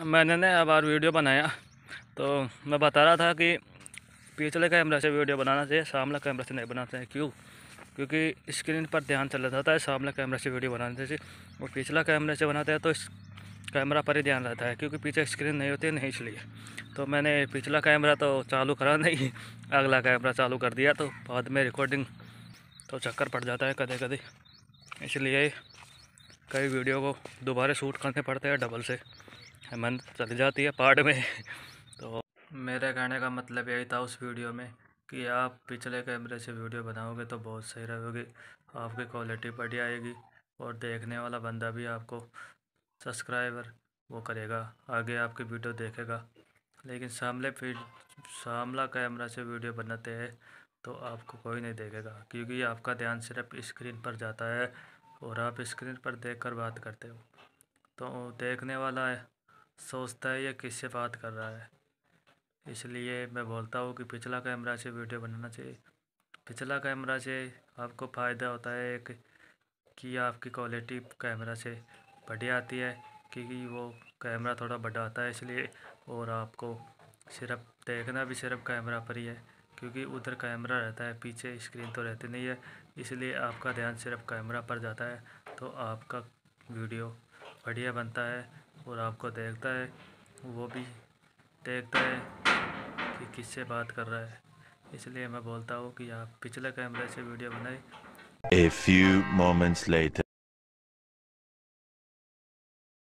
मैंने ना बार वीडियो बनाया तो मैं बता रहा था कि पिछले कैमरे से वीडियो बनाना चाहिए सामने कैमरा से नहीं बनाते हैं क्यों क्योंकि स्क्रीन पर ध्यान चला रहा है सामने कैमरे से वीडियो बनाने से और पिछला कैमरे से बनाते हैं तो इस कैमरा पर ही ध्यान रहता है क्योंकि पीछे स्क्रीन नहीं होती नहीं इसलिए तो मैंने पिछला कैमरा तो चालू करा नहीं अगला कैमरा चालू कर दिया तो बाद में रिकॉर्डिंग तो चक्कर पड़ जाता है कभी कभी इसलिए कई वीडियो को दोबारा शूट करने पड़ते हैं डबल से हेमंत चल जाती है पहाड़ में तो मेरे कहने का मतलब यही था उस वीडियो में कि आप पिछले कैमरे से वीडियो बनाओगे तो बहुत सही रहोगे आपकी क्वालिटी बढ़िया आएगी और देखने वाला बंदा भी आपको सब्सक्राइबर वो करेगा आगे आपकी वीडियो देखेगा लेकिन सामने फिर सामला कैमरा से वीडियो बनाते हैं तो आपको कोई नहीं देखेगा क्योंकि आपका ध्यान सिर्फ स्क्रीन पर जाता है और आप स्क्रीन पर देख कर बात करते हो तो देखने वाला है सोचता है या किससे बात कर रहा है इसलिए मैं बोलता हूँ कि पिछला कैमरा से वीडियो बनाना चाहिए पिछला कैमरा से आपको फ़ायदा होता है एक कि आपकी क्वालिटी कैमरा से बढ़िया आती है क्योंकि वो कैमरा थोड़ा बड़ा आता है इसलिए और आपको सिर्फ देखना भी सिर्फ कैमरा पर ही है क्योंकि उधर कैमरा रहता है पीछे स्क्रीन तो रहती नहीं है इसलिए आपका ध्यान सिर्फ कैमरा पर जाता है तो आपका वीडियो बढ़िया बनता है और आपको देखता है वो भी देखता है कि किससे बात कर रहा है इसलिए मैं बोलता हूँ कि आप पिछले कैमरे से वीडियो बनाए ए फ्यू मोमेंट्स लेट